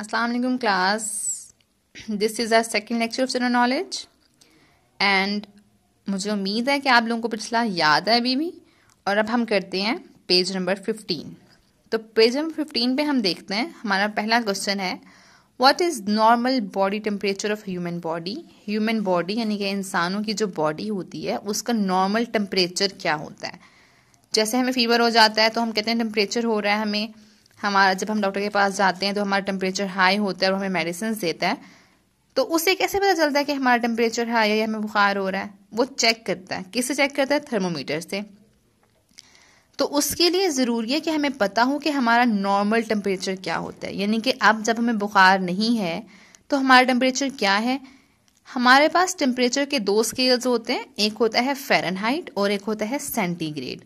Aslam class this is our second lecture of general knowledge and मुझे उम्मीद है कि आप लोगों को पिछला याद है अभी भी और अब हम करते हैं पेज नंबर फिफ्टीन तो पेज नंबर फिफ्टीन पे हम देखते हैं हमारा पहला क्वेश्चन है what is normal body temperature of human body human body यानी कि इंसानों की जो बॉडी होती है उसका नॉर्मल टेम्परेचर क्या होता है जैसे हमें फीवर हो जाता है तो हम कहते हैं टेम्परेचर हो रहा है हमें हमारा जब हम डॉक्टर के पास जाते हैं तो हमारा टेम्परेचर हाई होता है और हमें मेडिसिन देता है तो उसे कैसे पता चलता है कि हमारा टेम्परेचर हाई है या हमें बुखार हो रहा है वो चेक करता है किससे चेक करता है थर्मोमीटर से तो उसके लिए ज़रूरी है कि हमें पता हो कि हमारा नॉर्मल टेम्परेचर क्या होता है यानी कि अब जब हमें बुखार नहीं है तो हमारा टेम्परेचर क्या है हमारे पास टेम्परेचर के दो स्केल्स होते हैं एक होता है फेरनहाइट और एक होता है सेंटीग्रेड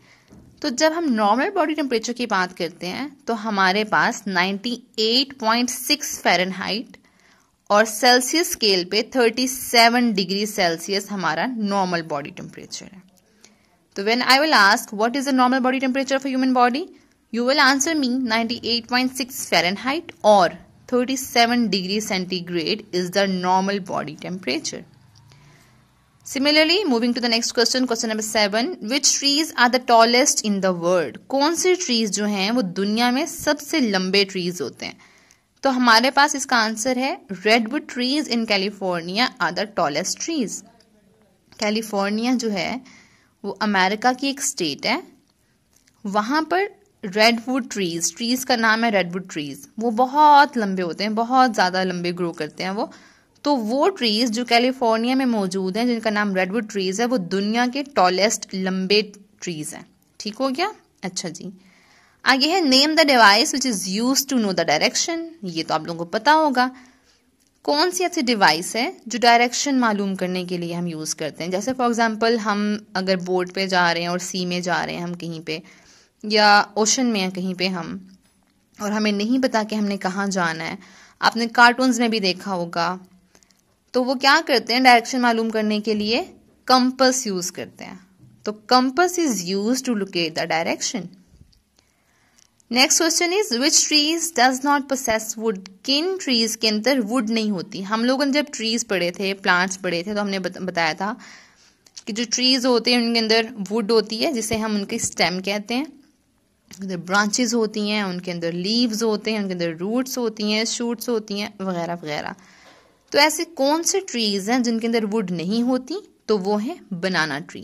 तो जब हम नॉर्मल बॉडी टेम्परेचर की बात करते हैं तो हमारे पास 98.6 फ़ारेनहाइट और सेल्सियस स्केल पे 37 डिग्री सेल्सियस हमारा नॉर्मल बॉडी टेम्परेचर है तो when I will ask what is the normal body temperature for human body you will answer me 98.6 Fahrenheit और 37 degree centigrade is the normal body temperature similarly moving to the next question question number seven which trees are the tallest in the world कौन से trees जो हैं वो दुनिया में सबसे लंबे ट्रीज होते हैं तो हमारे पास इसका आंसर है redwood trees in California are the tallest trees California जो है वो अमेरिका की एक स्टेट है वहां पर रेडवुड ट्रीज ट्रीज का नाम है रेडवुड ट्रीज वो बहुत लंबे होते हैं बहुत ज़्यादा लंबे ग्रो करते हैं वो तो वो ट्रीज जो कैलिफोर्निया में मौजूद हैं जिनका नाम रेडवुड ट्रीज है वो दुनिया के टॉलेस्ट लंबे ट्रीज हैं ठीक हो गया अच्छा जी आगे है name the device which is use to know the direction ये तो आप लोगों को पता होगा कौन सी ऐसी डिवाइस है जो डायरेक्शन मालूम करने के लिए हम यूज़ करते हैं जैसे फॉर एग्जाम्पल हम अगर बोट पे जा रहे हैं और सी में जा रहे हैं हम कहीं पे या ओशन में हैं कहीं पे हम और हमें नहीं पता कि हमने कहाँ जाना है आपने कार्टून्स में भी देखा होगा तो वो क्या करते हैं डायरेक्शन मालूम करने के लिए कंपस यूज करते हैं तो compass is use to locate the direction next question is which trees does not process wood किन ट्रीज के अंदर वुड नहीं होती हम लोगों ने जब ट्रीज पढ़े थे प्लांट्स पढ़े थे तो हमने बताया था कि जो ट्रीज होते हैं उनके अंदर वुड होती है जिसे हम उनके स्टेम कहते हैं अंदर ब्रांचेज होती हैं उनके अंदर लीव्स होते हैं उनके अंदर रूट्स होती हैं शूट्स होती हैं वगैरह वगैरह तो ऐसे कौन से ट्रीज हैं जिनके अंदर वुड नहीं होती तो वो है बनाना ट्री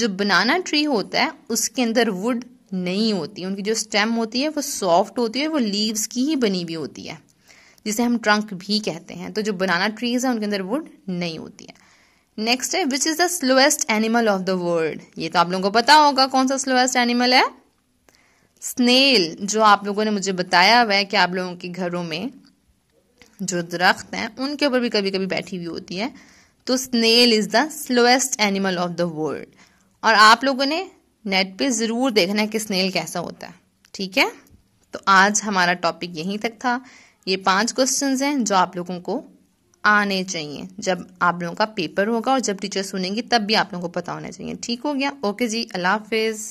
जो बनाना ट्री होता है उसके अंदर वुड नहीं होती उनकी जो स्टेम होती है वो सॉफ्ट होती है वो लीव्स की ही बनी हुई होती है जिसे हम ट्रंक भी कहते हैं तो जो बनाना ट्रीज है उनके अंदर वुड नहीं होती है नेक्स्ट है which is the slowest animal of the world ये तो आप लोगों को पता होगा कौन सा स्लोएस्ट एनिमल है स्नेल जो आप लोगों ने मुझे बताया हुआ है कि आप लोगों के घरों में जो दरख्त हैं उनके ऊपर भी कभी कभी बैठी हुई होती है तो snail is the slowest animal of the world और आप लोगों ने नेट पे ज़रूर देखना है कि स्नेल कैसा होता है ठीक है तो आज हमारा टॉपिक यहीं तक था ये पांच क्वेश्चंस हैं जो आप लोगों को आने चाहिए जब आप लोगों का पेपर होगा और जब टीचर सुनेंगी तब भी आप लोगों को पता होना चाहिए ठीक हो गया ओके जी अल्लाह हाफिज़